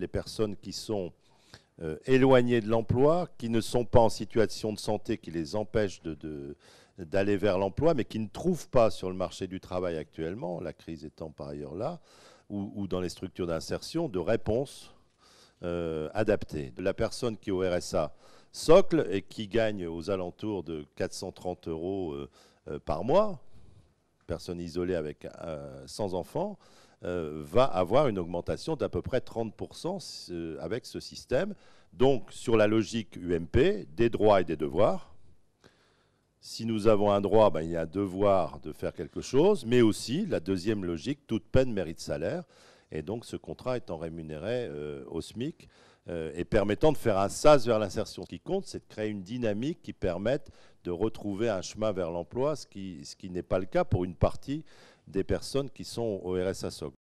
les personnes qui sont euh, éloignées de l'emploi, qui ne sont pas en situation de santé qui les empêche d'aller vers l'emploi, mais qui ne trouvent pas sur le marché du travail actuellement, la crise étant par ailleurs là, ou, dans les structures d'insertion, de réponses euh, adaptées. La personne qui est au RSA socle et qui gagne aux alentours de 430 euros euh, par mois, personne isolée euh, sans enfant euh, va avoir une augmentation d'à peu près 30% avec ce système. Donc, sur la logique UMP, des droits et des devoirs. Si nous avons un droit, ben, il y a un devoir de faire quelque chose, mais aussi la deuxième logique, toute peine mérite salaire. Et donc ce contrat étant rémunéré euh, au SMIC euh, et permettant de faire un sas vers l'insertion. Ce qui compte, c'est de créer une dynamique qui permette de retrouver un chemin vers l'emploi, ce qui, ce qui n'est pas le cas pour une partie des personnes qui sont au RSA SOC.